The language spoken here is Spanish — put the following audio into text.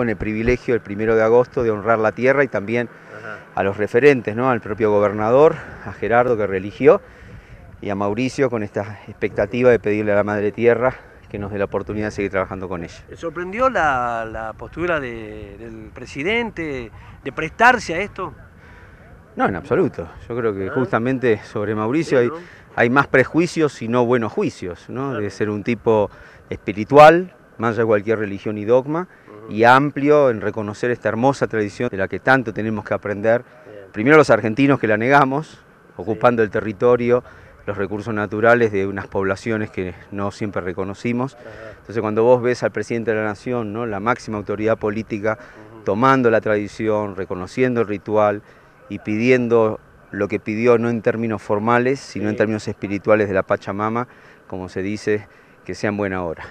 con el privilegio el primero de agosto de honrar la tierra y también a los referentes, ¿no? al propio gobernador, a Gerardo que religió y a Mauricio con esta expectativa de pedirle a la Madre Tierra que nos dé la oportunidad de seguir trabajando con ella. ¿Sorprendió la, postura del presidente de prestarse a esto? No, en absoluto. Yo creo que ah. justamente sobre Mauricio hay, hay más prejuicios y no buenos juicios, ¿no? de ser un tipo espiritual, más allá de cualquier religión y dogma, y amplio en reconocer esta hermosa tradición de la que tanto tenemos que aprender. Primero los argentinos que la negamos, ocupando el territorio, los recursos naturales de unas poblaciones que no siempre reconocimos. Entonces cuando vos ves al presidente de la nación, ¿no? la máxima autoridad política, tomando la tradición, reconociendo el ritual y pidiendo lo que pidió no en términos formales, sino en términos espirituales de la Pachamama, como se dice, que sea buena hora.